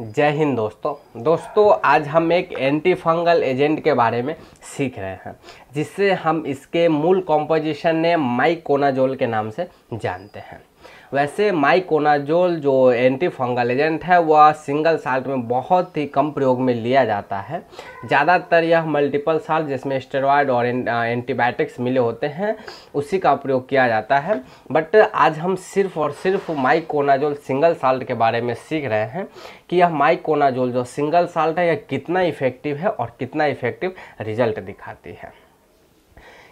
जय हिंद दोस्तों दोस्तों आज हम एक एंटी फंगल एजेंट के बारे में सीख रहे हैं जिससे हम इसके मूल कॉम्पोजिशन ने माइकोनाजोल के नाम से जानते हैं वैसे माइकोनाजोल जो एंटी फंगल एजेंट है वह सिंगल साल्ट में बहुत ही कम प्रयोग में लिया जाता है ज़्यादातर यह मल्टीपल साल्ट जिसमें स्टेरॉयड और एंटीबायोटिक्स मिले होते हैं उसी का प्रयोग किया जाता है बट आज हम सिर्फ और सिर्फ माइकोनाजोल सिंगल साल्ट के बारे में सीख रहे हैं कि यह माइकोनाजोल जो सिंगल साल्ट है यह कितना इफेक्टिव है और कितना इफेक्टिव रिजल्ट दिखाती है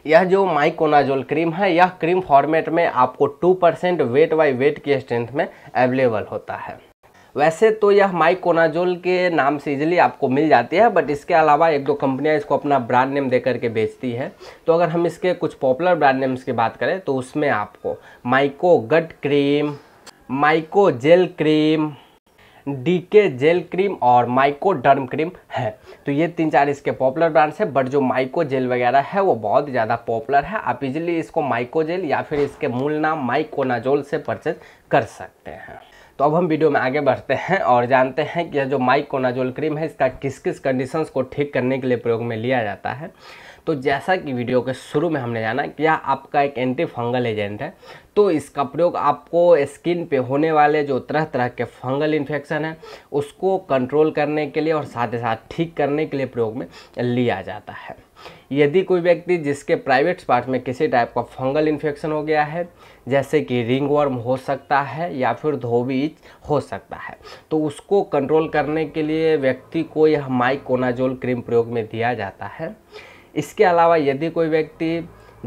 यह जो माइकोनाजोल क्रीम है यह क्रीम फॉर्मेट में आपको 2% परसेंट वेट बाई वेट की स्ट्रेंथ में अवेलेबल होता है वैसे तो यह माइकोनाजोल के नाम से इजीली आपको मिल जाती है बट इसके अलावा एक दो कंपनियां इसको अपना ब्रांड नेम दे करके बेचती है तो अगर हम इसके कुछ पॉपुलर ब्रांड नेम्स की बात करें तो उसमें आपको Mycogut cream Mycogel cream D K gel cream और माइको डर्म क्रीम है तो ये तीन चार इसके पॉपुलर ब्रांड्स हैं बट जो माइको जेल वगैरह है वो बहुत ज़्यादा पॉपुलर है आप इजिली इसको माइको जेल या फिर इसके मूल नाम माइकोनाजोल से परचेज कर सकते हैं तो अब हम वीडियो में आगे बढ़ते हैं और जानते हैं कि यह जो माइकोनाजोल क्रीम है इसका किस किस कंडीशंस को ठीक करने के लिए प्रयोग में लिया जाता है तो जैसा कि वीडियो के शुरू में हमने जाना कि यह आपका एक एंटी फंगल एजेंट है तो इसका प्रयोग आपको स्किन पे होने वाले जो तरह तरह के फंगल इन्फेक्शन है उसको कंट्रोल करने के लिए और साथ ही साथ ठीक करने के लिए प्रयोग में लिया जाता है यदि कोई व्यक्ति जिसके प्राइवेट पार्ट में किसी टाइप का फंगल इन्फेक्शन हो गया है जैसे कि रिंग वर्म हो सकता है या फिर धोबीज हो सकता है तो उसको कंट्रोल करने के लिए व्यक्ति को यह माइकोनाजोल क्रीम प्रयोग में दिया जाता है इसके अलावा यदि कोई व्यक्ति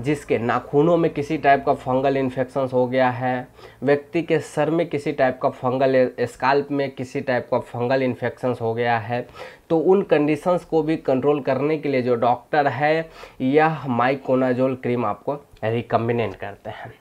जिसके नाखूनों में किसी टाइप का फंगल इन्फेक्शन हो गया है व्यक्ति के सर में किसी टाइप का फंगल स्काल्प में किसी टाइप का फंगल इन्फेक्शन हो गया है तो उन कंडीशंस को भी कंट्रोल करने के लिए जो डॉक्टर है यह माइकोनाजोल क्रीम आपको रिकमेंड करते हैं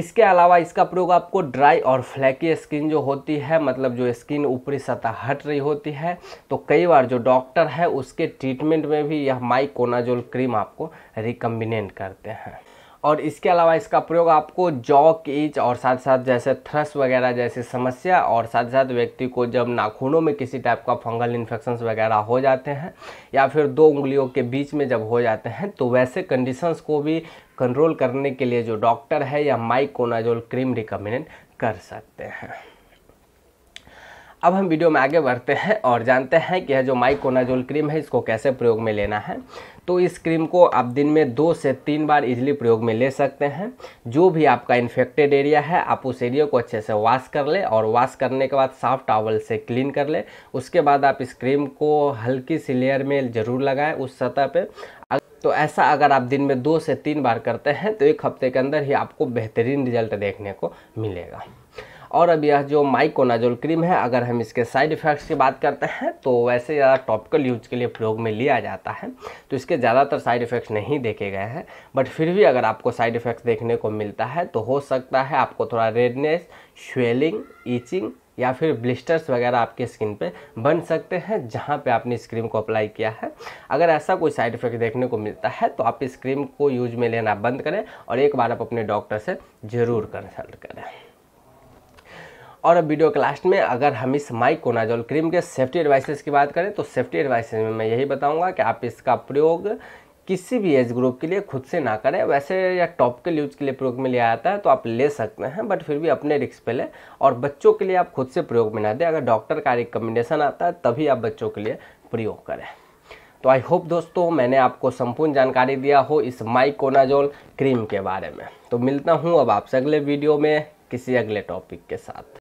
इसके अलावा इसका प्रयोग आपको ड्राई और फ्लैकी स्किन जो होती है मतलब जो स्किन ऊपरी सतह हट रही होती है तो कई बार जो डॉक्टर है उसके ट्रीटमेंट में भी यह माइकोनाजोल क्रीम आपको रिकम्बिनेंट करते हैं और इसके अलावा इसका प्रयोग आपको जॉ कीच और साथ साथ जैसे थ्रस वगैरह जैसी समस्या और साथ साथ व्यक्ति को जब नाखूनों में किसी टाइप का फंगल इन्फेक्शन वगैरह हो जाते हैं या फिर दो उंगलियों के बीच में जब हो जाते हैं तो वैसे कंडीशंस को भी कंट्रोल करने के लिए जो डॉक्टर है या माइकोनाजोल क्रीम रिकमेंड कर सकते हैं अब हम वीडियो में आगे बढ़ते हैं और जानते हैं कि यह जो माइकोनाजोल क्रीम है इसको कैसे प्रयोग में लेना है तो इस क्रीम को आप दिन में दो से तीन बार इजली प्रयोग में ले सकते हैं जो भी आपका इन्फेक्टेड एरिया है आप उस एरिया को अच्छे से वॉश कर ले और वॉश करने के बाद साफ टॉवल से क्लीन कर ले उसके बाद आप इस क्रीम को हल्की सी लेयर में ज़रूर लगाएं उस सतह पे तो ऐसा अगर आप दिन में दो से तीन बार करते हैं तो एक हफ्ते के अंदर ही आपको बेहतरीन रिजल्ट देखने को मिलेगा और अब यह जो माइकोनाजोल क्रीम है अगर हम इसके साइड इफ़ेक्ट्स की बात करते हैं तो वैसे ज़्यादा टॉपिकल यूज के लिए प्रयोग में लिया जाता है तो इसके ज़्यादातर साइड इफ़ेक्ट्स नहीं देखे गए हैं बट फिर भी अगर आपको साइड इफ़ेक्ट्स देखने को मिलता है तो हो सकता है आपको थोड़ा रेडनेस श्वेलिंग ईचिंग या फिर ब्लिस्टर्स वगैरह आपके स्किन पे बन सकते हैं जहाँ पे आपने इस क्रीम को अप्लाई किया है अगर ऐसा कोई साइड इफेक्ट देखने को मिलता है तो आप इस क्रीम को यूज में लेना बंद करें और एक बार आप अपने डॉक्टर से ज़रूर कंसल्ट करें और अब वीडियो के लास्ट में अगर हम इस माइक कोनाजोल क्रीम के सेफ्टी एडवाइसेस की बात करें तो सेफ्टी एडवाइसेस में मैं यही बताऊंगा कि आप इसका प्रयोग किसी भी एज ग्रुप के लिए खुद से ना करें वैसे या टॉप के यूज के लिए प्रयोग में लिया जाता है तो आप ले सकते हैं बट फिर भी अपने रिक्स पे लें और बच्चों के लिए आप खुद से प्रयोग में ना दें अगर डॉक्टर का रिकमेंडेशन आता है तभी आप बच्चों के लिए प्रयोग करें तो आई होप दोस्तों मैंने आपको संपूर्ण जानकारी दिया हो इस माइकोनाजोल क्रीम के बारे में तो मिलता हूँ अब आपसे अगले वीडियो में किसी अगले टॉपिक के साथ